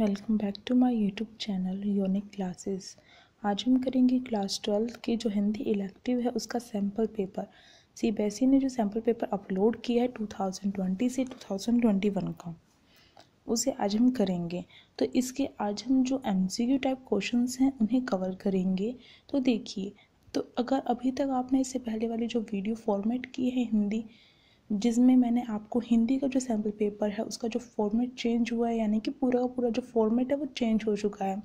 welcome back to my YouTube channel unique classes आज हम करेंगे क्लास ट्वेल्थ की जो हिंदी इलेक्टिव है उसका सैम्पल पेपर सीबीएसई ने जो सैम्पल पेपर अपलोड किया है 2020 से 2021 का उसे आज हम करेंगे तो इसके आज हम जो एम टाइप क्वेश्चंस हैं उन्हें कवर करेंगे तो देखिए तो अगर अभी तक आपने इससे पहले वाली जो वीडियो फॉर्मेट की है हिंदी जिसमें मैंने आपको हिंदी का जो सैम्पल पेपर है उसका जो फॉर्मेट चेंज हुआ है यानी कि पूरा का पूरा जो फॉर्मेट है वो चेंज हो चुका है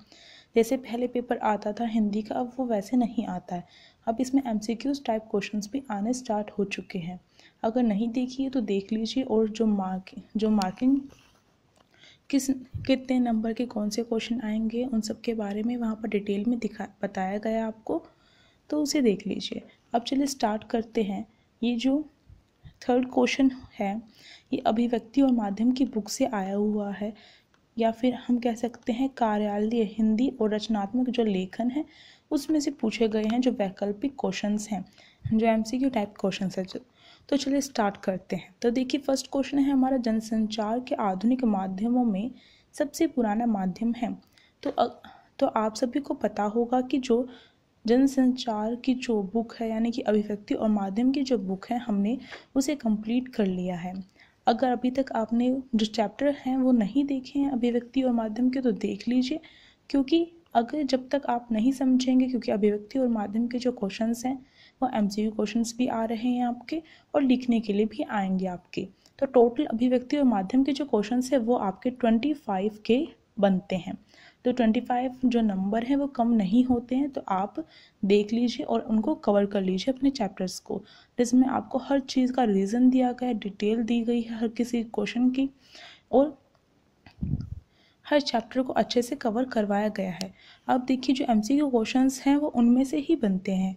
जैसे पहले पेपर आता था हिंदी का अब वो वैसे नहीं आता है अब इसमें एम टाइप क्वेश्चन भी आने स्टार्ट हो चुके हैं अगर नहीं देखिए तो देख लीजिए और जो मार्क जो मार्किंग किस कितने नंबर के कौन से क्वेश्चन आएंगे उन सब के बारे में वहाँ पर डिटेल में दिखा बताया गया आपको तो उसे देख लीजिए अब चलिए स्टार्ट करते हैं ये जो थर्ड क्वेश्चन है ये अभिव्यक्ति और माध्यम की बुक से आया हुआ है या फिर हम कह सकते हैं कार्यालय हिंदी और रचनात्मक जो लेखन है उसमें से पूछे गए हैं जो वैकल्पिक क्वेश्चंस हैं जो एमसीक्यू टाइप क्वेश्चंस है तो चलिए स्टार्ट करते हैं तो देखिए फर्स्ट क्वेश्चन है हमारा जनसंचार के आधुनिक माध्यमों में सबसे पुराना माध्यम है तो अ, तो आप सभी को पता होगा कि जो जनसंचार की जो बुक है यानी कि अभिव्यक्ति और माध्यम की जो बुक है हमने उसे कंप्लीट कर लिया है अगर अभी तक आपने जो चैप्टर हैं वो नहीं देखे हैं अभिव्यक्ति और माध्यम के तो देख लीजिए क्योंकि अगर जब तक आप नहीं समझेंगे क्योंकि अभिव्यक्ति और माध्यम के जो क्वेश्चन हैं वो एम सी क्वेश्चन भी आ रहे हैं आपके और लिखने के लिए भी आएंगे आपके तो टोटल अभिव्यक्ति और माध्यम के जो क्वेश्चन हैं वो आपके ट्वेंटी फाइव के बनते हैं तो ट्वेंटी फाइव जो नंबर हैं वो कम नहीं होते हैं तो आप देख लीजिए और उनको कवर कर लीजिए अपने चैप्टर्स को जिसमें आपको हर चीज़ का रीज़न दिया गया है डिटेल दी गई है हर किसी क्वेश्चन की और हर चैप्टर को अच्छे से कवर करवाया गया है अब देखिए जो एम सी क्वेश्चंस हैं वो उनमें से ही बनते हैं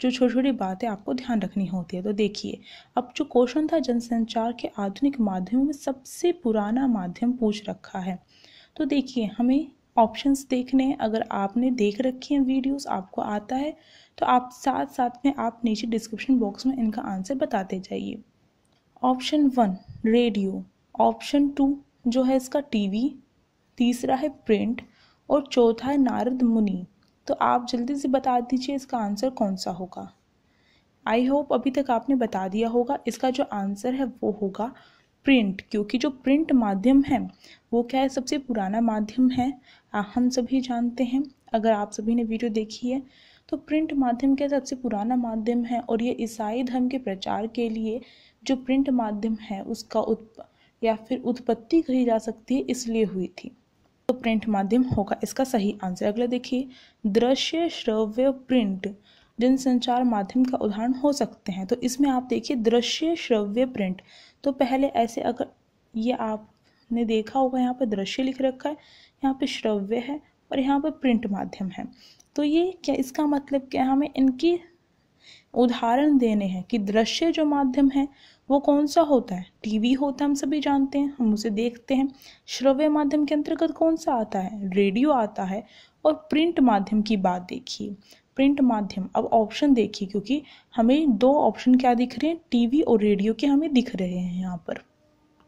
जो छोटी छोटी बातें आपको ध्यान रखनी होती है तो देखिए अब जो क्वेश्चन था जनसंचार के आधुनिक माध्यमों में सबसे पुराना माध्यम पूछ रखा है तो देखिए हमें ऑप्शंस देखने हैं अगर आपने देख रखी हैं वीडियोस आपको आता है तो आप साथ साथ में आप नीचे डिस्क्रिप्शन बॉक्स में इनका आंसर बताते जाइए option one radio option two जो है इसका टीवी तीसरा है प्रिंट और चौथा है नारद मुनि तो आप जल्दी से बता दीजिए इसका आंसर कौन सा होगा आई होप अभी तक आपने बता दिया होगा इसका जो आंसर है वो होगा प्रिंट क्योंकि जो प्रिंट माध्यम है वो क्या है सबसे पुराना माध्यम है हम सभी जानते हैं अगर आप सभी ने वीडियो देखी है तो प्रिंट माध्यम क्या सबसे पुराना माध्यम है और ये ईसाई धर्म के प्रचार के लिए जो प्रिंट माध्यम है उसका उत्प या फिर उत्पत्ति कही जा सकती है इसलिए हुई थी तो प्रिंट माध्यम होगा इसका सही आंसर अगला देखिए दृश्य श्रव्य प्रिंट जनसंचार माध्यम का उदाहरण हो सकते हैं तो इसमें आप देखिए दृश्य श्रव्य प्रिंट तो पहले ऐसे अगर ये आपने देखा होगा यहाँ पर दृश्य लिख रखा है यहाँ पे श्रव्य है और यहाँ पर प्रिंट माध्यम है तो ये क्या इसका मतलब क्या है हमें इनकी उदाहरण देने हैं कि दृश्य जो माध्यम है वो कौन सा होता है टीवी होता है हम सभी जानते हैं हम उसे देखते हैं श्रव्य माध्यम के अंतर्गत कौन सा आता है रेडियो आता है और प्रिंट माध्यम की बात देखिए प्रिंट माध्यम अब ऑप्शन देखिए क्योंकि हमें दो ऑप्शन क्या दिख रहे हैं टीवी और रेडियो के हमें दिख रहे हैं यहाँ पर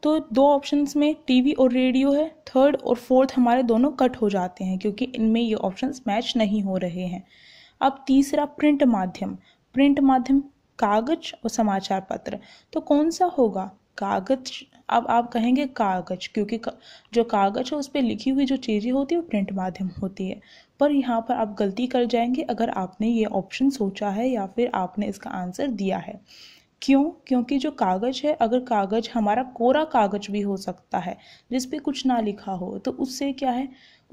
तो दो ऑप्शंस में टीवी और रेडियो है थर्ड और फोर्थ हमारे दोनों कट हो जाते हैं क्योंकि इनमें ये ऑप्शंस मैच नहीं हो रहे हैं अब तीसरा प्रिंट माध्यम प्रिंट माध्यम कागज और समाचार पत्र तो कौन सा होगा कागज अब आप कहेंगे कागज क्योंकि जो कागज है उस पर लिखी हुई जो चीज़ें होती है वो प्रिंट माध्यम होती है पर यहाँ पर आप गलती कर जाएंगे अगर आपने ये ऑप्शन सोचा है या फिर आपने इसका आंसर दिया है क्यों क्योंकि जो कागज़ है अगर कागज़ हमारा कोरा कागज़ भी हो सकता है जिस पे कुछ ना लिखा हो तो उससे क्या है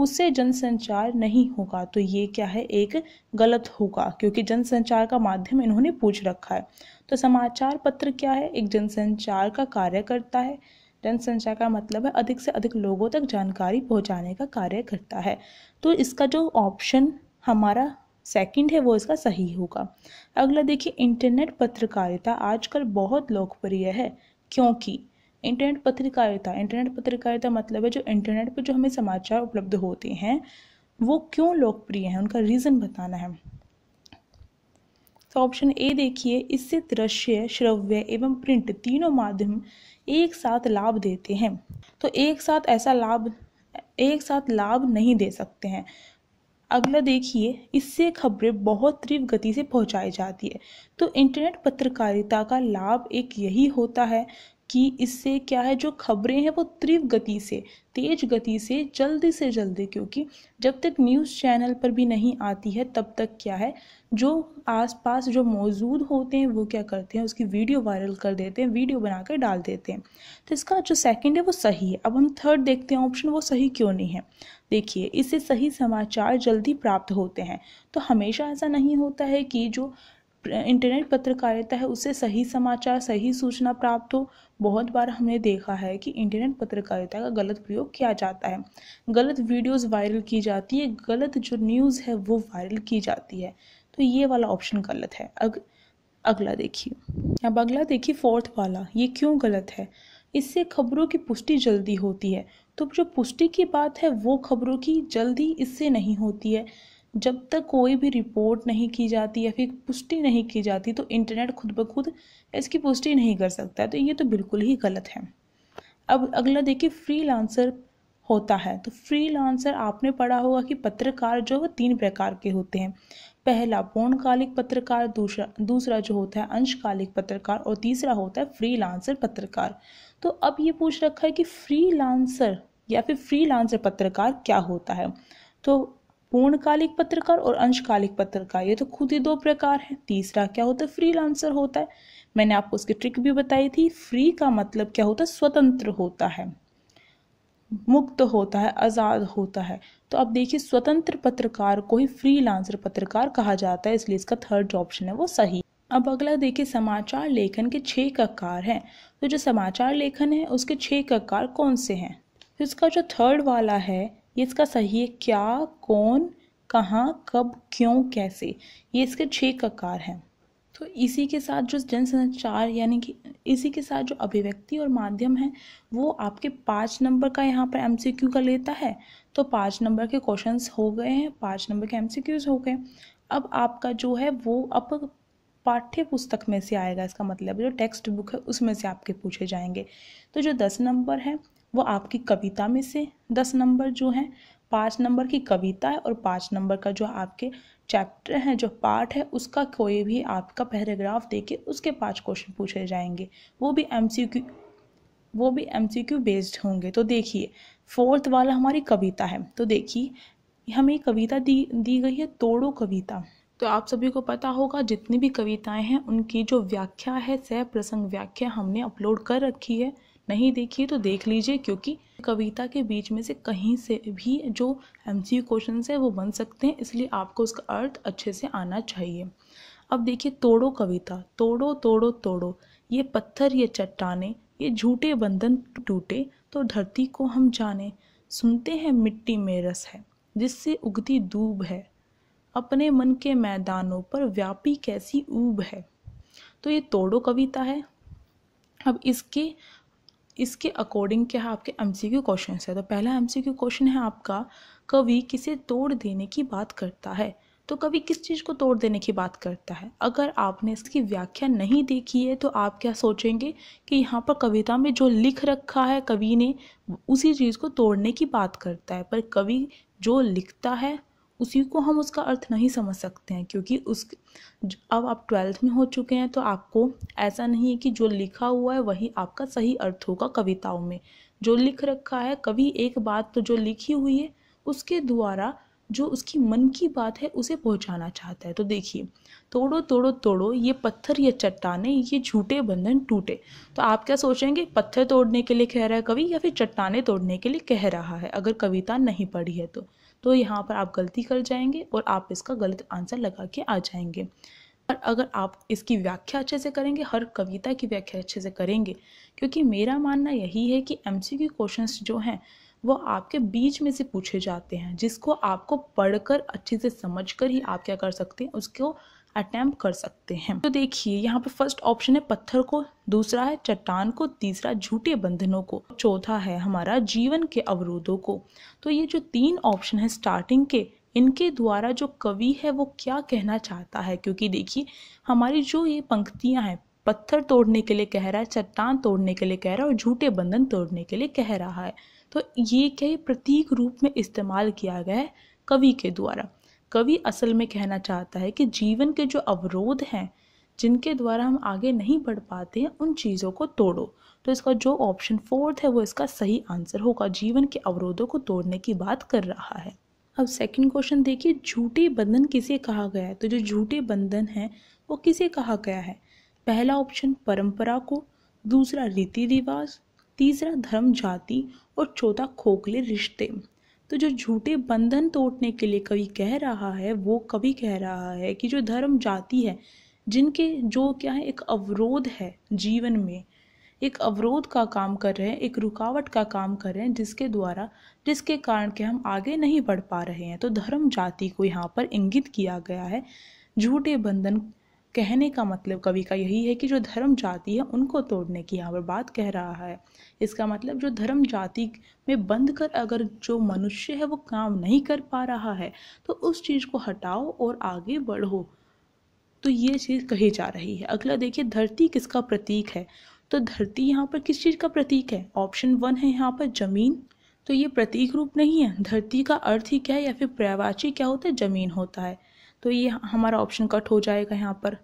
उससे जनसंचार नहीं होगा तो ये क्या है एक गलत होगा क्योंकि जनसंचार का माध्यम इन्होंने पूछ रखा है तो समाचार पत्र क्या है एक जनसंचार का कार्य करता है जनसंचार का मतलब है अधिक से अधिक लोगों तक जानकारी पहुंचाने का कार्य करता है तो इसका जो ऑप्शन हमारा सेकंड है वो इसका सही होगा अगला देखिए इंटरनेट पत्रकारिता आजकल बहुत लोकप्रिय है क्योंकि इंटरनेट पत्रकारिता इंटरनेट पत्रकारिता मतलब है जो इंटरनेट पर जो हमें समाचार उपलब्ध होते हैं वो क्यों लोकप्रिय हैं उनका रीज़न बताना है तो ऑप्शन ए देखिए इससे दृश्य श्रव्य एवं प्रिंट तीनों माध्यम एक साथ लाभ देते हैं तो एक साथ ऐसा लाभ एक साथ लाभ नहीं दे सकते हैं अगला देखिए इससे खबरें बहुत तीव्र गति से पहुंचाई जाती है तो इंटरनेट पत्रकारिता का लाभ एक यही होता है कि इससे क्या है जो खबरें हैं वो तीव्र गति से तेज गति से जल्दी से जल्दी क्योंकि जब तक न्यूज़ चैनल पर भी नहीं आती है तब तक क्या है जो आसपास जो मौजूद होते हैं वो क्या करते हैं उसकी वीडियो वायरल कर देते हैं वीडियो बनाकर डाल देते हैं तो इसका जो सेकंड है वो सही है अब हम थर्ड देखते हैं ऑप्शन वो सही क्यों नहीं है देखिए इससे सही समाचार जल्दी प्राप्त होते हैं तो हमेशा ऐसा नहीं होता है कि जो इंटरनेट पत्रकारिता है उससे सही समाचार सही सूचना प्राप्त हो बहुत बार हमने देखा है कि इंटरनेट पत्रकारिता का गलत प्रयोग किया जाता है गलत वीडियोस वायरल की जाती है गलत जो न्यूज़ है वो वायरल की जाती है तो ये वाला ऑप्शन गलत है अग अगला देखिए अब अगला देखिए फोर्थ वाला ये क्यों गलत है इससे खबरों की पुष्टि जल्दी होती है तो जो पुष्टि की बात है वो खबरों की जल्दी इससे नहीं होती है जब तक कोई भी रिपोर्ट नहीं की जाती या फिर पुष्टि नहीं की जाती तो इंटरनेट खुद ब खुद इसकी पुष्टि नहीं कर सकता तो ये तो बिल्कुल ही गलत है अब अगला देखिए फ्री लांसर होता है तो फ्री लांसर आपने पढ़ा होगा कि पत्रकार जो है वो तीन प्रकार के होते हैं पहला पूर्णकालिक पत्रकार दूसरा दूसरा जो होता है अंशकालिक पत्रकार और तीसरा होता है फ्रीलांसर पत्रकार तो अब ये पूछ रखा है कि फ्रीलांसर या फिर फ्रीलांसर पत्रकार क्या होता है तो पूर्णकालिक पत्रकार और अंशकालिक पत्रकार ये तो खुद ही दो प्रकार हैं तीसरा क्या होता है फ्रीलांसर होता है मैंने आपको उसकी ट्रिक भी बताई थी फ्री का मतलब क्या होता है स्वतंत्र होता है मुक्त होता है आज़ाद होता है तो अब देखिए स्वतंत्र पत्रकार को ही फ्रीलांसर पत्रकार कहा जाता है इसलिए इसका थर्ड ऑप्शन है वो सही अब अगला देखिए समाचार लेखन के छः ककार हैं तो जो समाचार लेखन है उसके छः ककार कौन से हैं तो इसका जो थर्ड वाला है ये इसका सही है क्या कौन कहाँ कब क्यों कैसे ये इसके छः ककार हैं तो इसी के साथ जो जनसंचार यानी कि इसी के साथ जो अभिव्यक्ति और माध्यम है वो आपके पाँच नंबर का यहाँ पर एमसीक्यू का लेता है तो पाँच नंबर के क्वेश्चंस हो गए हैं पाँच नंबर के एमसीक्यूज हो गए अब आपका जो है वो अब पाठ्य पुस्तक में से आएगा इसका मतलब जो टेक्स्ट बुक है उसमें से आपके पूछे जाएंगे तो जो दस नंबर है वो आपकी कविता में से दस नंबर जो है पाँच नंबर की कविता है और पाँच नंबर का जो आपके चैप्टर है जो पार्ट है उसका कोई भी आपका पैराग्राफ दे के उसके पाँच क्वेश्चन पूछे जाएंगे वो भी एम सी क्यू वो भी एम सी क्यू बेस्ड होंगे तो देखिए फोर्थ वाला हमारी कविता है तो देखिए हमें कविता दी दी गई है तोड़ो कविता तो आप सभी को पता होगा जितनी भी कविताएं हैं उनकी जो व्याख्या है सह प्रसंग व्याख्या हमने अपलोड कर रखी है नहीं देखी तो देख लीजिए क्योंकि कविता के बीच में से कहीं से भी जो एम सी क्वेश्चन है वो बन सकते हैं इसलिए आपको उसका अर्थ अच्छे से आना चाहिए अब देखिए तोड़ो कविता तोड़ो तोड़ो तोड़ो ये पत्थर ये चट्टाने ये झूठे बंधन टूटे तो धरती को हम जाने सुनते हैं मिट्टी में रस है जिससे उगती दूब है अपने मन के मैदानों पर व्यापी कैसी ऊब है तो ये तोड़ो कविता है अब इसके इसके अकॉर्डिंग क्या है आपके एम सी क्यू क्वेश्चन है तो पहला एम सी क्यू क्वेश्चन है आपका कवि किसे तोड़ देने की बात करता है तो कवि किस चीज़ को तोड़ देने की बात करता है अगर आपने इसकी व्याख्या नहीं देखी है तो आप क्या सोचेंगे कि यहाँ पर कविता में जो लिख रखा है कवि ने उसी चीज़ को तोड़ने की बात करता है पर कवि जो लिखता है उसी को हम उसका अर्थ नहीं समझ सकते हैं क्योंकि उस अब आप ट्वेल्थ में हो चुके हैं तो आपको ऐसा नहीं है कि जो लिखा हुआ है वही आपका सही अर्थ होगा कविताओं में जो लिख रखा है कभी एक बात तो जो लिखी हुई है उसके द्वारा जो उसकी मन की बात है उसे पहुंचाना चाहता है तो देखिए तोड़ो तोड़ो तोड़ो ये पत्थर या चट्टाने ये झूठे बंधन टूटे तो आप क्या सोचेंगे पत्थर तोड़ने के लिए कह रहा है कवि या फिर चट्टाने तोड़ने के लिए कह रहा है अगर कविता नहीं पढ़ी है तो तो यहाँ पर आप गलती कर जाएंगे और आप इसका गलत आंसर लगा के आ जाएंगे और अगर आप इसकी व्याख्या अच्छे से करेंगे हर कविता की व्याख्या अच्छे से करेंगे क्योंकि मेरा मानना यही है कि एम सी क्वेश्चन जो हैं वो आपके बीच में से पूछे जाते हैं जिसको आपको पढ़कर अच्छे से समझ कर ही आप क्या कर सकते हैं उसको अटैम्प कर सकते हैं तो देखिए यहाँ पे फर्स्ट ऑप्शन है पत्थर को दूसरा है चट्टान को तीसरा झूठे बंधनों को चौथा है हमारा जीवन के अवरोधों को तो ये जो तीन ऑप्शन है स्टार्टिंग के इनके द्वारा जो कवि है वो क्या कहना चाहता है क्योंकि देखिए हमारी जो ये पंक्तियाँ हैं पत्थर तोड़ने के लिए कह रहा है चट्टान तोड़ने के लिए कह रहा है और झूठे बंधन तोड़ने के लिए कह रहा है तो ये क्या प्रतीक रूप में इस्तेमाल किया गया है कवि के द्वारा कवि असल में कहना चाहता है कि जीवन के जो अवरोध हैं जिनके द्वारा हम आगे नहीं बढ़ पाते हैं उन चीज़ों को तोड़ो तो इसका जो ऑप्शन फोर्थ है वो इसका सही आंसर होगा जीवन के अवरोधों को तोड़ने की बात कर रहा है अब सेकंड क्वेश्चन देखिए झूठे बंधन किसे कहा गया है तो जो झूठे बंधन है वो किसे कहा गया है पहला ऑप्शन परंपरा को दूसरा रीति रिवाज तीसरा धर्म जाति और चौथा खोखले रिश्ते तो जो झूठे बंधन तोड़ने के लिए कवि कह रहा है वो कवि कह रहा है कि जो धर्म जाति है जिनके जो क्या है एक अवरोध है जीवन में एक अवरोध का काम कर रहे हैं एक रुकावट का काम कर रहे हैं जिसके द्वारा जिसके कारण के हम आगे नहीं बढ़ पा रहे हैं तो धर्म जाति को यहाँ पर इंगित किया गया है झूठे बंधन कहने का मतलब कवि का यही है कि जो धर्म जाति है उनको तोड़ने की यहाँ पर बात कह रहा है इसका मतलब जो धर्म जाति में बंद कर अगर जो मनुष्य है वो काम नहीं कर पा रहा है तो उस चीज़ को हटाओ और आगे बढ़ो तो ये चीज़ कही जा रही है अगला देखिए धरती किसका प्रतीक है तो धरती यहाँ पर किस चीज़ का प्रतीक है ऑप्शन वन है यहाँ पर ज़मीन तो ये प्रतीक रूप नहीं है धरती का अर्थ ही क्या है या फिर प्रयावाची क्या होता है ज़मीन होता है तो ये हमारा ऑप्शन कट हो जाएगा यहाँ पर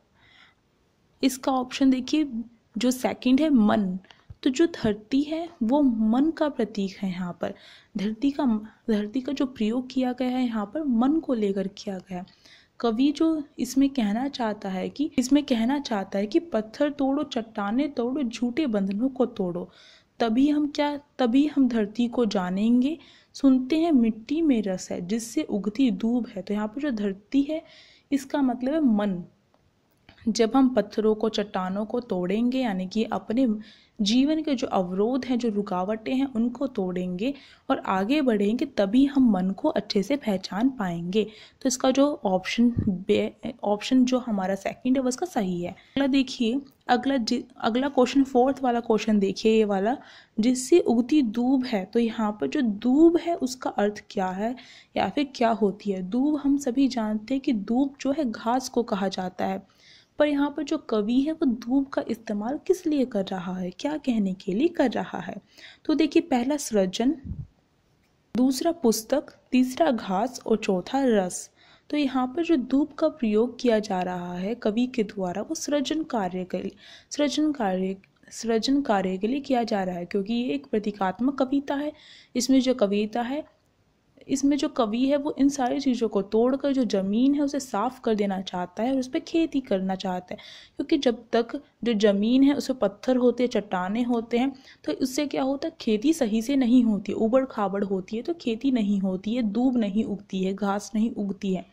इसका ऑप्शन देखिए जो सेकंड है मन तो जो धरती है वो मन का प्रतीक है यहाँ पर धरती का धरती का जो प्रयोग किया गया है यहाँ पर मन को लेकर किया गया है कवि जो इसमें कहना चाहता है कि इसमें कहना चाहता है कि पत्थर तोड़ो चट्टाने तोड़ो झूठे बंधनों को तोड़ो तभी हम क्या तभी हम धरती को जानेंगे सुनते हैं मिट्टी में रस है जिससे उगती धूप है तो यहाँ पर जो धरती है इसका मतलब है मन जब हम पत्थरों को चट्टानों को तोड़ेंगे यानी कि अपने जीवन के जो अवरोध हैं जो रुकावटें हैं उनको तोड़ेंगे और आगे बढ़ेंगे तभी हम मन को अच्छे से पहचान पाएंगे तो इसका जो ऑप्शन ऑप्शन जो हमारा सेकंड है वो इसका सही है अगला देखिए अगला अगला क्वेश्चन फोर्थ वाला क्वेश्चन देखिए ये वाला जिससे उगती दूब है तो यहाँ पर जो दूब है उसका अर्थ क्या है या फिर क्या होती है दूब हम सभी जानते हैं कि दूब जो है घास को कहा जाता है पर यहाँ पर जो कवि है वो धूप का इस्तेमाल किस लिए कर रहा है क्या कहने के लिए कर रहा है तो देखिए पहला सृजन दूसरा पुस्तक तीसरा घास और चौथा रस तो यहाँ पर जो धूप का प्रयोग किया जा रहा है कवि के द्वारा वो सृजन कार्य के लिए सृजन कार्य सृजन कार्य के लिए किया जा रहा है क्योंकि ये एक प्रतीकात्मक कविता है इसमें जो कविता है इसमें जो कवि है वो इन सारी चीज़ों को तोड़कर जो ज़मीन है उसे साफ़ कर देना चाहता है और उस पर खेती करना चाहता है क्योंकि जब तक जो ज़मीन है उसमें पत्थर होते हैं चट्टाने होते हैं तो उससे क्या होता है खेती सही से नहीं होती उबड़ खाबड़ होती है तो खेती नहीं होती है दूब नहीं उगती है घास नहीं उगती है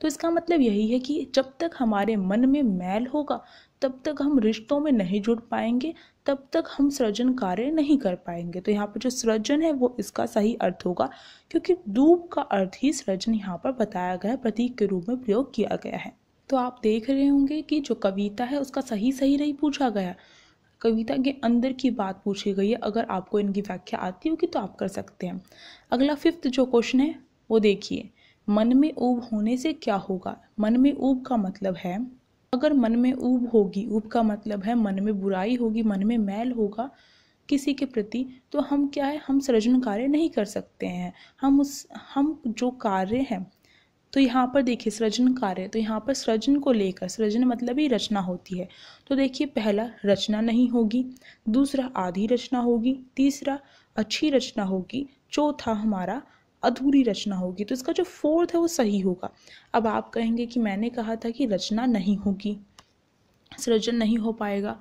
तो इसका मतलब यही है कि जब तक हमारे मन में मैल होगा तब तक हम रिश्तों में नहीं जुड़ पाएंगे तब तक हम सृजन कार्य नहीं कर पाएंगे तो यहाँ पर जो सृजन है वो इसका सही अर्थ होगा क्योंकि दूब का अर्थ ही सृजन यहाँ पर बताया गया है प्रतीक के रूप में प्रयोग किया गया है तो आप देख रहे होंगे कि जो कविता है उसका सही सही नहीं पूछा गया कविता के अंदर की बात पूछी गई है अगर आपको इनकी व्याख्या आती होगी तो आप कर सकते हैं अगला फिफ्थ जो क्वेश्चन है वो देखिए मन में ऊब होने से क्या होगा मन में ऊब का मतलब है अगर मन में ऊब होगी ऊब का मतलब है मन में बुराई होगी मन में मैल होगा किसी के प्रति तो हम क्या है हम सृजन कार्य नहीं कर सकते हैं हम उस हम जो कार्य हैं तो यहाँ पर देखिए सृजन कार्य तो यहाँ पर सृजन को लेकर सृजन मतलब ही रचना होती है तो देखिए पहला रचना नहीं होगी दूसरा आधी रचना होगी तीसरा अच्छी रचना होगी चौथा हमारा अधूरी रचना होगी तो इसका जो फोर्थ है वो सही होगा अब आप कहेंगे कि मैंने कहा था कि रचना नहीं होगी सृजन नहीं हो पाएगा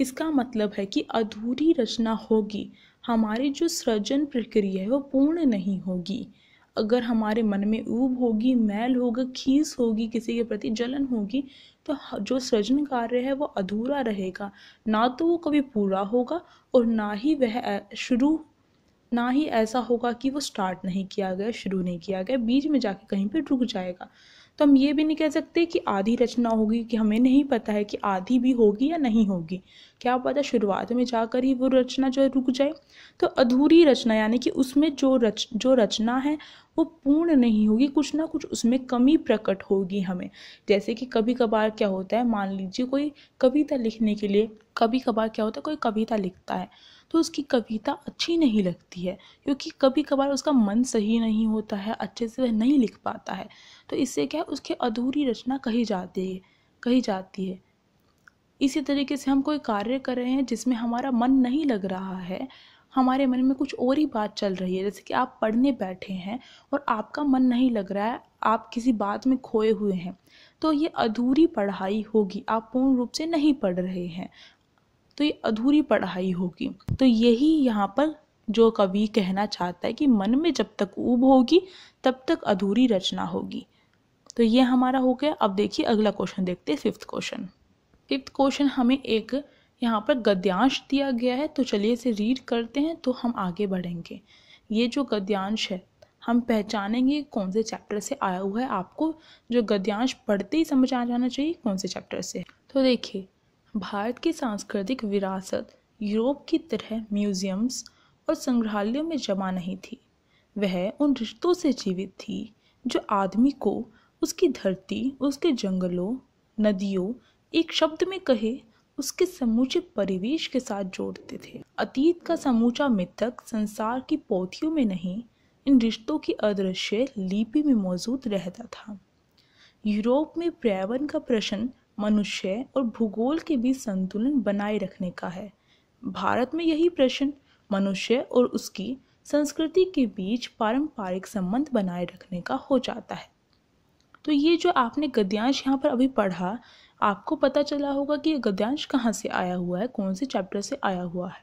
इसका मतलब है कि अधूरी रचना होगी हमारी जो सृजन प्रक्रिया है वो पूर्ण नहीं होगी अगर हमारे मन में ऊब होगी मैल होगा खीस होगी किसी के प्रति जलन होगी तो जो सृजन कार्य है वो अधूरा रहेगा ना तो वो कभी पूरा होगा और ना ही वह शुरू ना ही ऐसा होगा कि वो स्टार्ट नहीं किया गया शुरू नहीं किया गया बीच में जाके कहीं पर रुक जाएगा तो हम ये भी नहीं कह सकते कि आधी रचना होगी कि हमें नहीं पता है कि आधी भी होगी या नहीं होगी क्या पता शुरुआत में जाकर ही वो रचना जो है रुक जाए तो अधूरी रचना यानी कि उसमें जो रच जो रचना है वो पूर्ण नहीं होगी कुछ ना कुछ उसमें कमी प्रकट होगी हमें जैसे कि कभी कभार क्या होता है मान लीजिए कोई कविता लिखने के लिए कभी कभार क्या होता है कोई कविता लिखता है तो उसकी कविता अच्छी नहीं लगती है क्योंकि कभी कभार उसका मन सही नहीं होता है अच्छे से वह नहीं लिख पाता है तो इससे क्या है उसकी अधूरी रचना कही जाती है कही जाती है इसी तरीके से हम कोई कार्य कर रहे हैं जिसमें हमारा मन नहीं लग रहा है हमारे मन में कुछ और ही बात चल रही है जैसे कि आप पढ़ने बैठे हैं और आपका मन नहीं लग रहा है आप किसी बात में खोए हुए हैं तो ये अधूरी पढ़ाई होगी आप पूर्ण रूप से नहीं पढ़ रहे हैं तो ये अधूरी पढ़ाई होगी तो यही यहाँ पर जो कवि कहना चाहता है कि मन में जब तक ऊब होगी तब तक अधूरी रचना होगी तो ये हमारा हो गया अब देखिए अगला क्वेश्चन देखते हैं फिफ्थ क्वेश्चन फिफ्थ क्वेश्चन हमें एक यहाँ पर गद्यांश दिया गया है तो चलिए इसे रीड करते हैं तो हम आगे बढ़ेंगे ये जो गद्यांश है हम पहचानेंगे कौन से चैप्टर से आया हुआ है आपको जो गद्यांश पढ़ते ही समझ आ जाना चाहिए कौन से चैप्टर से तो देखिए भारत की सांस्कृतिक विरासत यूरोप की तरह म्यूजियम्स और संग्रहालयों में जमा नहीं थी वह उन रिश्तों से जीवित थी जो आदमी को उसकी धरती उसके जंगलों नदियों एक शब्द में कहे उसके समूचे परिवेश के साथ जोड़ते थे अतीत का समूचा मिथक संसार की पोथियों में नहीं इन रिश्तों की अदृश्य लिपि में मौजूद रहता था यूरोप में पर्यावरण का प्रश्न मनुष्य और भूगोल के बीच संतुलन बनाए रखने का है भारत में यही प्रश्न मनुष्य और उसकी संस्कृति के बीच पारंपरिक संबंध बनाए रखने का हो जाता है तो ये जो आपने गद्यांश यहाँ पर अभी पढ़ा आपको पता चला होगा कि ये गद्यांश कहाँ से आया हुआ है कौन से चैप्टर से आया हुआ है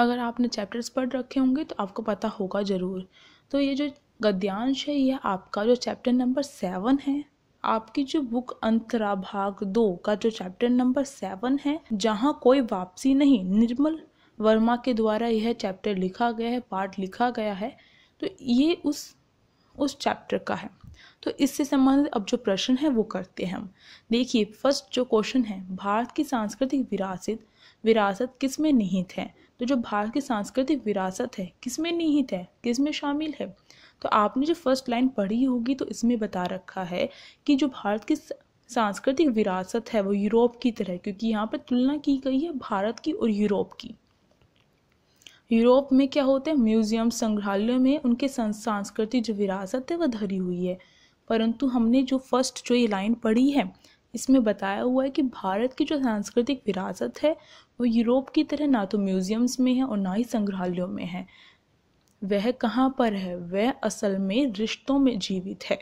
अगर आपने चैप्टर्स पढ़ रखे होंगे तो आपको पता होगा ज़रूर तो ये जो गद्यांश है यह आपका जो चैप्टर नंबर सेवन है आपकी जो बुक अंतरा भाग दो का जो चैप्टर नंबर सेवन है जहाँ कोई वापसी नहीं निर्मल वर्मा के द्वारा यह चैप्टर लिखा गया है पार्ट लिखा गया है तो ये उस उस चैप्टर का है तो इससे संबंधित अब जो प्रश्न है वो करते हैं हम देखिए फर्स्ट जो क्वेश्चन है भारत की सांस्कृतिक विरासत विरासत किस में निहित है तो जो भारत की सांस्कृतिक विरासत है किस में निहित है किस में शामिल है तो आपने जो फर्स्ट लाइन पढ़ी होगी तो इसमें बता रखा है कि जो भारत की सांस्कृतिक विरासत है वो यूरोप की तरह क्योंकि यहाँ पर तुलना की गई है भारत की और यूरोप की यूरोप में क्या होता है म्यूज़ियम संग्रहालयों में उनके सांस्कृतिक जो विरासत है वह धरी हुई है परंतु हमने जो फर्स्ट जो ये लाइन पढ़ी है इसमें बताया हुआ है कि भारत की जो सांस्कृतिक विरासत है वो यूरोप की तरह ना तो म्यूज़ियम्स में है और ना ही संग्रहालयों में है वह कहाँ पर है वह असल में रिश्तों में जीवित है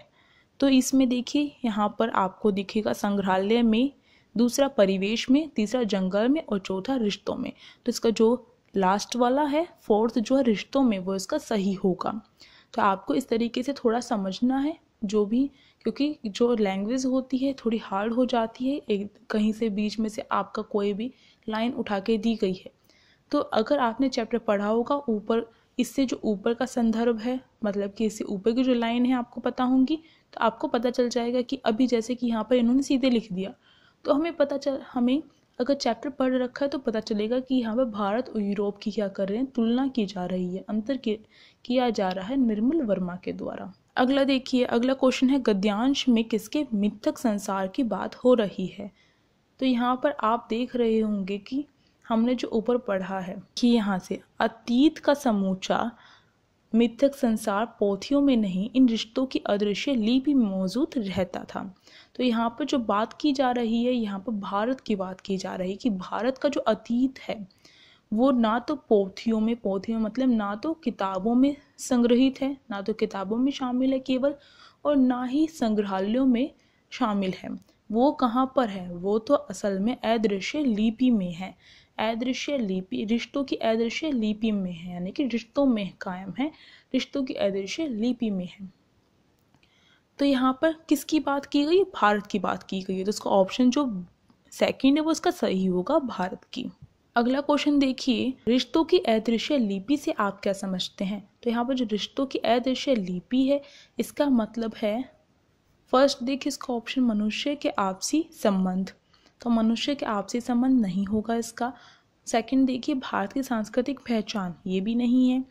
तो इसमें देखिए यहाँ पर आपको दिखेगा संग्रहालय में दूसरा परिवेश में तीसरा जंगल में और चौथा रिश्तों में तो इसका जो लास्ट वाला है फोर्थ जो है रिश्तों में वो इसका सही होगा तो आपको इस तरीके से थोड़ा समझना है जो भी क्योंकि जो लैंग्वेज होती है थोड़ी हार्ड हो जाती है एक कहीं से बीच में से आपका कोई भी लाइन उठा के दी गई है तो अगर आपने चैप्टर पढ़ा होगा ऊपर इससे जो ऊपर का संदर्भ है मतलब कि इससे ऊपर की जो लाइन है आपको पता होंगी तो आपको पता चल जाएगा कि अभी जैसे कि यहाँ पर इन्होंने सीधे लिख दिया तो हमें पता चल हमें अगर चैप्टर पढ़ रखा है तो पता चलेगा कि यहाँ पर भारत और यूरोप की क्या कर रहे हैं तुलना की जा रही है अंतर किया जा रहा है निर्मल वर्मा के द्वारा अगला देखिए अगला क्वेश्चन है गद्यांश में किसके मिथक संसार की बात हो रही है तो यहाँ पर आप देख रहे होंगे कि हमने जो ऊपर पढ़ा है कि यहाँ से अतीत का समूचा मिथक संसार पोथियों में नहीं इन रिश्तों की अदृश्य लिपि में मौजूद रहता था तो यहाँ पर जो बात की जा रही है यहाँ पर भारत की बात की जा रही है कि भारत का जो अतीत है वो ना तो पोथियों में पोथियों मतलब ना तो किताबों में संग्रहित है ना तो किताबों में शामिल है केवल और ना ही संग्रहालयों में शामिल है वो कहाँ पर है वो तो असल में अदृश्य लिपि में है अदृश्य लिपि रिश्तों की अदृश्य लिपि में है यानी कि रिश्तों में कायम है रिश्तों की अदृश्य लिपि में है तो यहाँ पर किसकी बात की गई भारत की बात की गई है तो इसका ऑप्शन जो सेकंड है वो इसका सही होगा भारत की अगला क्वेश्चन देखिए रिश्तों की अदृश्य लिपि से आप क्या समझते हैं तो यहाँ पर जो रिश्तों की अदृश्य लिपि है इसका मतलब है फर्स्ट देखिए इसका ऑप्शन मनुष्य के आपसी संबंध तो मनुष्य के आपसी संबंध नहीं होगा इसका सेकंड देखिए भारत की सांस्कृतिक पहचान ये भी नहीं है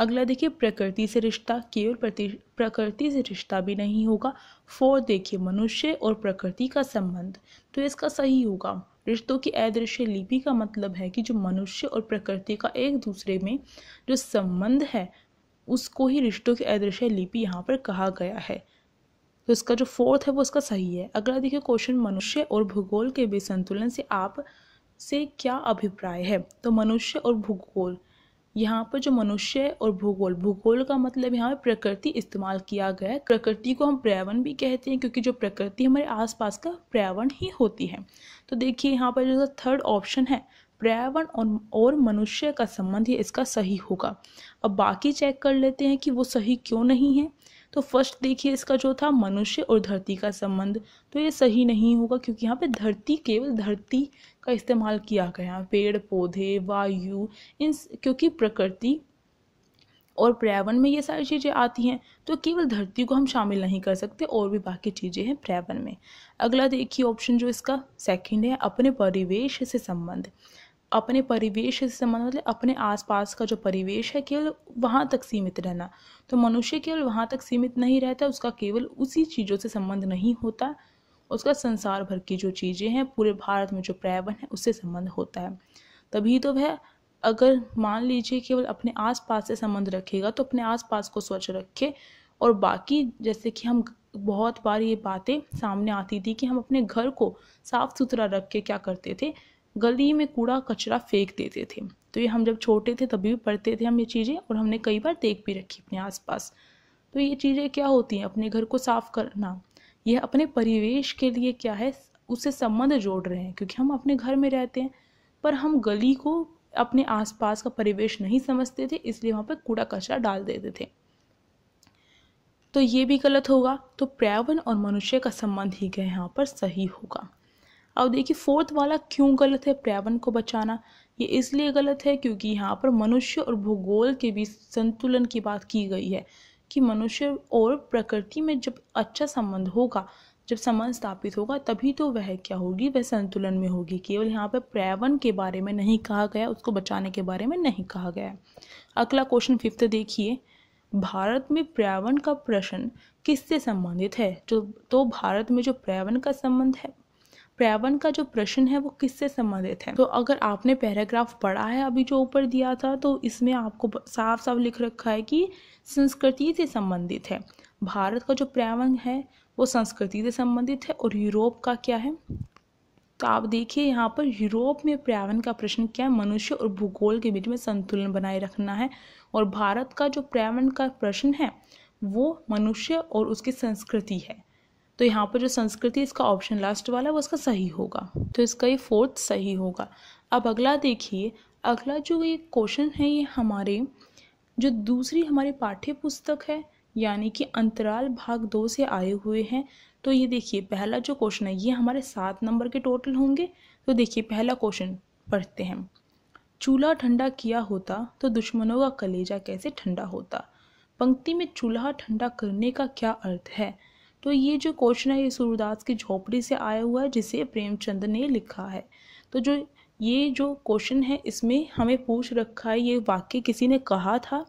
अगला देखिए प्रकृति से रिश्ता केवल प्रकृति से रिश्ता भी नहीं होगा फोर्थ देखिए मनुष्य और प्रकृति का संबंध तो इसका सही होगा रिश्तों की अदृश्य लिपि का मतलब है कि जो मनुष्य और प्रकृति का एक दूसरे में जो संबंध है उसको ही रिश्तों की अदृश्य लिपि यहाँ पर कहा गया है तो इसका जो फोर्थ है वो इसका सही है अगला देखिए क्वेश्चन मनुष्य और भूगोल के बीच संतुलन से आप से क्या अभिप्राय है तो मनुष्य और भूगोल यहाँ पर जो मनुष्य और भूगोल भूगोल का मतलब यहाँ पर प्रकृति इस्तेमाल किया गया है प्रकृति को हम पर्यावरण भी कहते हैं क्योंकि जो प्रकृति हमारे आसपास का पर्यावरण ही होती है तो देखिए यहाँ पर जो थर्ड ऑप्शन है पर्यावरण और और मनुष्य का संबंध ही इसका सही होगा अब बाकी चेक कर लेते हैं कि वो सही क्यों नहीं है तो फर्स्ट देखिए इसका जो था मनुष्य और धरती का संबंध तो ये सही नहीं होगा क्योंकि यहाँ पे धरती केवल धरती का इस्तेमाल किया गया पेड़ पौधे वायु इन क्योंकि प्रकृति और पर्यावरण में ये सारी चीज़ें आती हैं तो केवल धरती को हम शामिल नहीं कर सकते और भी बाकी चीज़ें हैं पर्यावरण में अगला देखिए ऑप्शन जो इसका सेकंड है अपने परिवेश से संबंध अपने परिवेश से संबंध मतलब अपने आसपास का जो परिवेश है केवल वहाँ तक सीमित रहना तो मनुष्य केवल वहाँ तक सीमित नहीं रहता उसका केवल उसी चीज़ों से संबंध नहीं होता उसका संसार भर की जो चीज़ें हैं पूरे भारत में जो पर्यावरण है उससे संबंध होता है तभी तो वह अगर मान लीजिए केवल अपने आसपास से संबंध रखेगा तो अपने आसपास को स्वच्छ रखे और बाकी जैसे कि हम बहुत बार ये बातें सामने आती थी कि हम अपने घर को साफ सुथरा रख के क्या करते थे गली में कूड़ा कचरा फेंक देते थे तो ये हम जब छोटे थे तभी भी पढ़ते थे हम ये चीज़ें और हमने कई बार देख भी रखी अपने आसपास तो ये चीज़ें क्या होती हैं अपने घर को साफ करना यह अपने परिवेश के लिए क्या है उससे संबंध जोड़ रहे हैं क्योंकि हम अपने घर में रहते हैं पर हम गली को अपने आसपास का परिवेश नहीं समझते थे इसलिए वहाँ पर कूड़ा कचरा डाल देते थे तो ये भी गलत होगा तो पर्यावरण और मनुष्य का संबंध ही यहाँ पर सही होगा अब देखिए फोर्थ वाला क्यों गलत है पर्यावरण को बचाना ये इसलिए गलत है क्योंकि यहाँ पर मनुष्य और भूगोल के बीच संतुलन की बात की गई है कि मनुष्य और प्रकृति में जब अच्छा संबंध होगा जब संबंध स्थापित होगा तभी तो वह क्या होगी वह संतुलन में होगी केवल यहाँ पर पर्यावरण के बारे में नहीं कहा गया उसको बचाने के बारे में नहीं कहा गया अगला क्वेश्चन फिफ्थ देखिए भारत में पर्यावरण का प्रश्न किससे संबंधित है जो तो भारत में जो पर्यावरण का संबंध है पर्यावरण का जो प्रश्न है वो किससे संबंधित है तो अगर आपने पैराग्राफ पढ़ा है अभी जो ऊपर दिया था तो इसमें आपको साफ साफ लिख रखा है कि संस्कृति से संबंधित है भारत का जो पर्यावरण है वो संस्कृति से संबंधित है और यूरोप का क्या है तो आप देखिए यहाँ पर यूरोप में पर्यावरण का प्रश्न क्या है मनुष्य और भूगोल के बीच में संतुलन बनाए रखना है और भारत का जो पर्यावरण का प्रश्न है वो मनुष्य और उसकी संस्कृति है तो यहाँ पर जो संस्कृति इसका ऑप्शन लास्ट वाला वो इसका सही होगा तो इसका ये फोर्थ सही होगा अब अगला देखिए अगला जो ये क्वेश्चन है ये हमारे जो दूसरी हमारी पाठ्य पुस्तक है यानी कि अंतराल भाग दो से आए हुए हैं तो ये देखिए पहला जो क्वेश्चन है ये हमारे सात नंबर के टोटल होंगे तो देखिए पहला क्वेश्चन पढ़ते हैं चूल्हा ठंडा किया होता तो दुश्मनों का कलेजा कैसे ठंडा होता पंक्ति में चूल्हा ठंडा करने का क्या अर्थ है तो ये जो क्वेश्चन है ये सूर्यदास की झोपड़ी से आया हुआ है जिसे प्रेमचंद ने लिखा है तो जो ये जो क्वेश्चन है इसमें हमें पूछ रखा है ये वाक्य किसी ने कहा था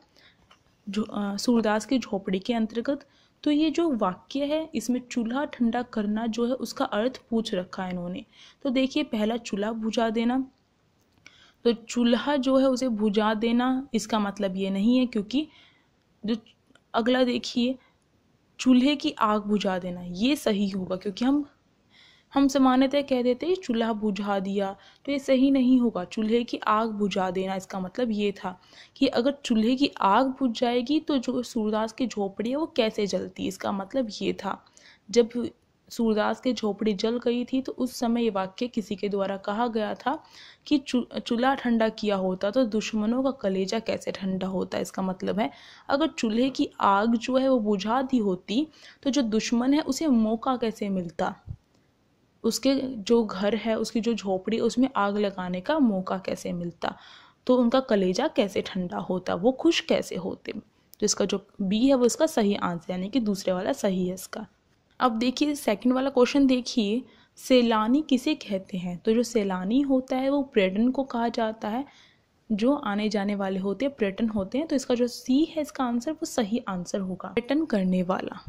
सूरदास की झोपड़ी के अंतर्गत तो ये जो वाक्य है इसमें चूल्हा ठंडा करना जो है उसका अर्थ पूछ रखा है इन्होंने तो देखिए पहला चूल्हा बुझा देना तो चूल्हा जो है उसे बुझा देना इसका मतलब ये नहीं है क्योंकि जो अगला देखिए चूल्हे की आग बुझा देना ये सही होगा क्योंकि हम हम सामान्यतः कह देते हैं चूल्हा बुझा दिया तो ये सही नहीं होगा चूल्हे की आग बुझा देना इसका मतलब ये था कि अगर चूल्हे की आग बुझ जाएगी तो जो सूरदास की झोपड़ी है वो कैसे जलती इसका मतलब ये था जब सूरदास के झोपड़ी जल गई थी तो उस समय ये वाक्य किसी के द्वारा कहा गया था कि चूल्हा ठंडा किया होता तो दुश्मनों का कलेजा कैसे ठंडा होता इसका मतलब है अगर चूल्हे की आग जो है वो बुझा दी होती तो जो दुश्मन है उसे मौका कैसे मिलता उसके जो घर है उसकी जो झोपड़ी उसमें आग लगाने का मौका कैसे मिलता तो उनका कलेजा कैसे ठंडा होता वो खुश कैसे होते तो इसका जो बी है वो इसका सही आंसर यानी कि दूसरे वाला सही है इसका अब देखिए सेकंड वाला क्वेश्चन देखिए सैलानी किसे कहते हैं तो जो सैलानी होता है वो पर्यटन को कहा जाता है जो आने जाने वाले होते हैं पर्यटन होते हैं तो इसका जो सी है इसका आंसर वो सही आंसर होगा पर्यटन करने वाला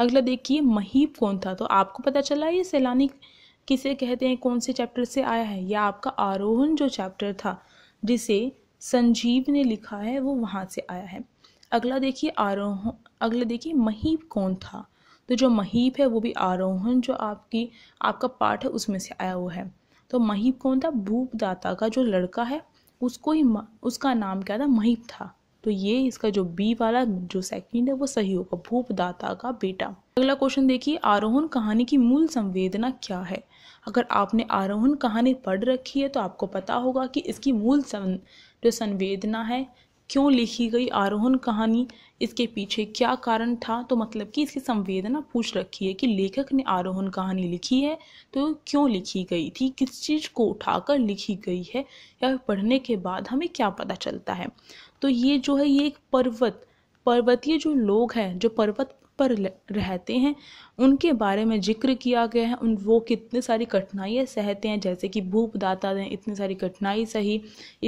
अगला देखिए महीप कौन था तो आपको पता चला ये सैलानी किसे कहते हैं कौन से चैप्टर से आया है या आपका आरोहण जो चैप्टर था जिसे संजीव ने लिखा है वो वहाँ से आया है अगला देखिए आरोह अगला देखिए महीब कौन था तो जो महीप है वो भी आरोहण जो आपकी आपका पाठ है उसमें से आया हुआ है तो महीप कौन था भूपदाता का जो लड़का है उसको ही उसका नाम क्या था महीप था तो ये इसका जो बी वाला जो सेकंड है वो सही होगा भूपदाता का बेटा अगला क्वेश्चन देखिए आरोहण कहानी की मूल संवेदना क्या है अगर आपने आरोहण कहानी पढ़ रखी है तो आपको पता होगा कि इसकी मूल सं, जो संवेदना है क्यों लिखी गई आरोहण कहानी इसके पीछे क्या कारण था तो मतलब कि इसकी संवेदना पूछ रखी है कि लेखक ने आरोहण कहानी लिखी है तो क्यों लिखी गई थी किस चीज़ को उठाकर लिखी गई है या पढ़ने के बाद हमें क्या पता चलता है तो ये जो है ये एक पर्वत पर्वतीय जो लोग हैं जो पर्वत पर रहते हैं उनके बारे में जिक्र किया गया है उन वो कितने सारी कठिनाइयाँ सहते हैं जैसे कि भूप दाता ने इतनी सारी कठिनाई सही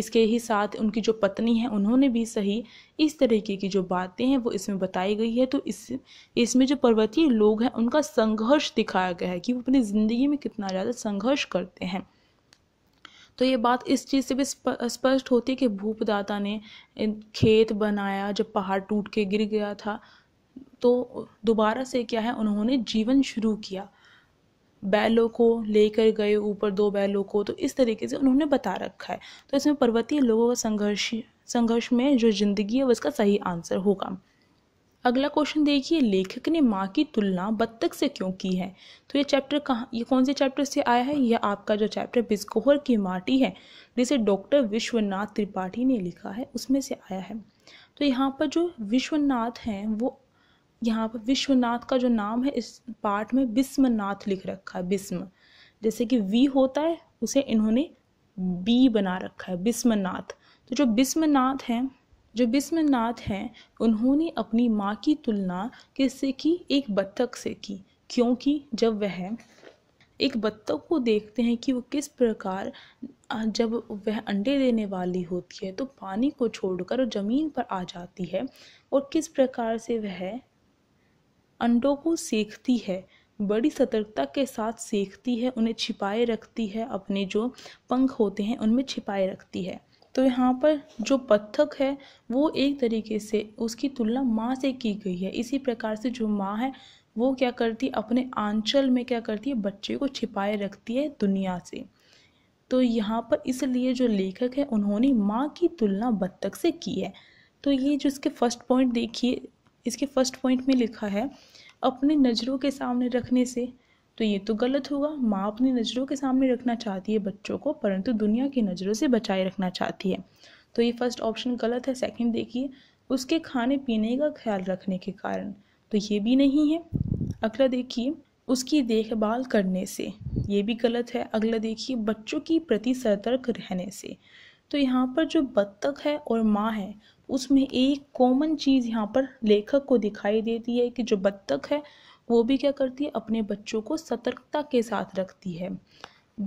इसके ही साथ उनकी जो पत्नी है उन्होंने भी सही इस तरीके की जो बातें हैं वो इसमें बताई गई है तो इस इसमें जो पर्वतीय लोग हैं उनका संघर्ष दिखाया गया है कि वो अपनी ज़िंदगी में कितना ज़्यादा संघर्ष करते हैं तो ये बात इस चीज़ से भी स्पष्ट होती है कि भूपदाता ने खेत बनाया जब पहाड़ टूट के गिर गया था तो दोबारा से क्या है उन्होंने जीवन शुरू किया बैलों को लेकर गए ऊपर दो बैलों को तो इस तरीके से उन्होंने बता रखा है तो इसमें पर्वतीय लोगों का संघर्ष संघर्ष में जो जिंदगी है वो इसका सही आंसर होगा अगला क्वेश्चन देखिए लेखक ने माँ की तुलना बत्तख से क्यों की है तो ये चैप्टर कहाँ ये कौन से चैप्टर से आया है यह आपका जो चैप्टर बिस्कोहर की माटी है जिसे डॉक्टर विश्वनाथ त्रिपाठी ने लिखा है उसमें से आया है तो यहाँ पर जो विश्वनाथ हैं वो यहाँ पर विश्वनाथ का जो नाम है इस पाठ में बिस्मनाथ लिख रखा है बिस्म जैसे कि वी होता है उसे इन्होंने बी बना रखा है बिस्मनाथ तो जो बिस्मनाथ हैं जो बिस्मनाथ हैं उन्होंने अपनी माँ की तुलना किससे की एक बत्तख से की क्योंकि जब वह एक बत्तख को देखते हैं कि वो किस प्रकार जब वह अंडे देने वाली होती है तो पानी को छोड़कर ज़मीन पर आ जाती है और किस प्रकार से वह अंडों को सेकती है बड़ी सतर्कता के साथ सेकती है उन्हें छिपाए रखती है अपने जो पंख होते हैं उनमें छिपाए रखती है तो यहाँ पर जो पत्थक है वो एक तरीके से उसकी तुलना माँ से की गई है इसी प्रकार से जो माँ है वो क्या करती है अपने आंचल में क्या करती है बच्चे को छिपाए रखती है दुनिया से तो यहाँ पर इसलिए जो लेखक है उन्होंने माँ की तुलना बत्तख से की है तो ये जो इसके फर्स्ट पॉइंट देखिए इसके फर्स्ट पॉइंट में लिखा है अपने नज़रों के सामने रखने से तो ये तो गलत होगा माँ अपनी नज़रों के सामने रखना चाहती है बच्चों को परंतु दुनिया की नज़रों से बचाए रखना चाहती है तो ये फर्स्ट ऑप्शन गलत है सेकंड देखिए उसके खाने पीने का ख्याल रखने के कारण तो ये भी नहीं है अगला देखिए उसकी देखभाल करने से ये भी गलत है अगला देखिए बच्चों की प्रति सतर्क रहने से तो यहाँ पर जो बत्तख है और माँ है उसमें एक कॉमन चीज़ यहाँ पर लेखक को दिखाई देती है कि जो बत्तख है वो भी क्या करती है अपने बच्चों को सतर्कता के साथ रखती है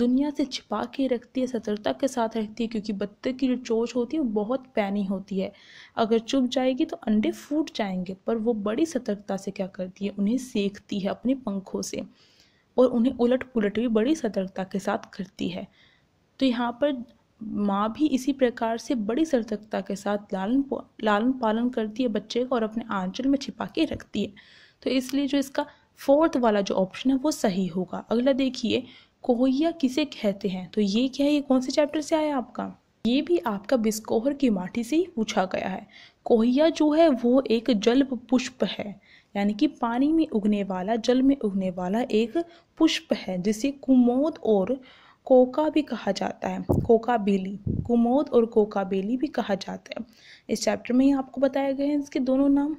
दुनिया से छिपा के रखती है सतर्कता के साथ रखती है क्योंकि बत्तख की जो चोच होती है वो बहुत पैनी होती है अगर चुप जाएगी तो अंडे फूट जाएंगे पर वो बड़ी सतर्कता से क्या करती है उन्हें सेकती है अपने पंखों से और उन्हें उलट पुलट भी बड़ी सतर्कता के साथ करती है तो यहाँ पर माँ भी इसी प्रकार से बड़ी सतर्कता के साथ लालन लालन पालन करती है बच्चे को और अपने आंचल में छिपा के रखती है तो इसलिए जो इसका फोर्थ वाला जो ऑप्शन है वो सही होगा अगला देखिए कोहिया किसे कहते हैं तो ये क्या है ये कौन से चैप्टर से आया आपका ये भी आपका बिस्कोहर की माटी से ही पूछा गया है कोहिया जो है वो एक जल्ब पुष्प है यानी कि पानी में उगने वाला जल में उगने वाला एक पुष्प है जिसे कुमोद और कोका भी कहा जाता है कोका बेली कुमोद और कोका बेली भी कहा जाता है इस चैप्टर में ही आपको बताया गया है इसके दोनों नाम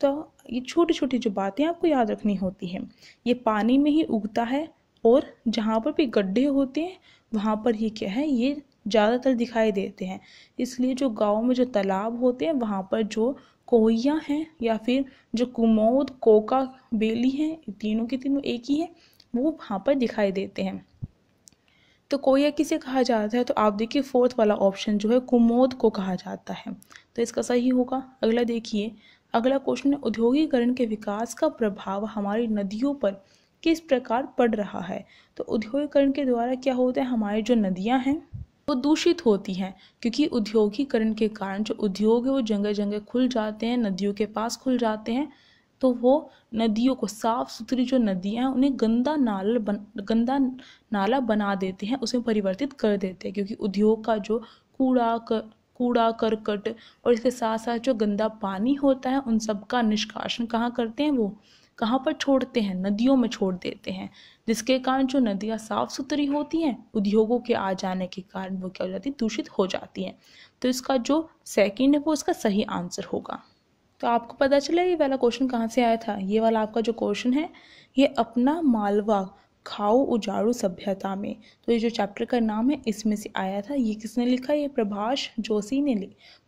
तो ये छोटी छोटी जो बातें आपको याद रखनी होती हैं ये पानी में ही उगता है और जहाँ पर भी गड्ढे होते हैं वहाँ पर ही क्या है ये ज़्यादातर दिखाई देते हैं इसलिए जो गाँव में जो तालाब होते हैं वहाँ पर जो कोहियाँ हैं या फिर जो कुमोद कोका बेली हैं तीनों के तीनों एक ही हैं वो वहाँ पर दिखाई देते हैं तो कोया किसे कहा जाता है तो आप देखिए फोर्थ वाला ऑप्शन जो है कुमोद को कहा जाता है तो इसका सही होगा अगला देखिए अगला क्वेश्चन है उद्योगीकरण के विकास का प्रभाव हमारी नदियों पर किस प्रकार पड़ रहा है तो उद्योगीकरण के द्वारा क्या होता है हमारी जो नदियाँ हैं वो दूषित होती हैं क्योंकि उद्योगीकरण के कारण जो उद्योग है वो जगह जगह खुल जाते हैं नदियों के पास खुल जाते हैं तो वो नदियों को साफ़ सुथरी जो नदियाँ हैं उन्हें गंदा नाल बन गंदा नाला बना देते हैं उसमें परिवर्तित कर देते हैं क्योंकि उद्योग का जो कूड़ा कर कूड़ा करकट और इसके साथ साथ जो गंदा पानी होता है उन सब का निष्कासन कहाँ करते हैं वो कहाँ पर छोड़ते हैं नदियों में छोड़ देते हैं जिसके कारण जो नदियाँ साफ़ सुथरी होती हैं उद्योगों के आ जाने के कारण वो क्या हो जाती दूषित हो जाती हैं तो इसका जो सेकेंड है वो इसका सही आंसर होगा तो आपको पता चला ये वाला क्वेश्चन कहाँ से आया था ये वाला आपका जो क्वेश्चन है ये अपना मालवा खाओ उजाड़ू सभ्यता में तो ये जो चैप्टर का नाम है इसमें से आया था ये किसने लिखा ये प्रभाष जोशी ने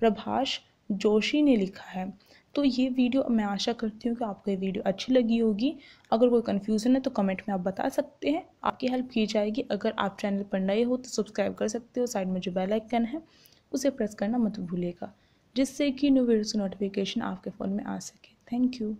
प्रभाष जोशी ने लिखा है तो ये वीडियो मैं आशा करती हूँ कि आपको ये वीडियो अच्छी लगी होगी अगर कोई कन्फ्यूज़न है तो कमेंट में आप बता सकते हैं आपकी हेल्प की जाएगी अगर आप चैनल पर नए हो तो सब्सक्राइब कर सकते हो साइड में जो बेल आइकन है उसे प्रेस करना मत भूलेगा जिससे कि न्यू वीडियोस की नोटिफिकेशन आपके फ़ोन में आ सके थैंक यू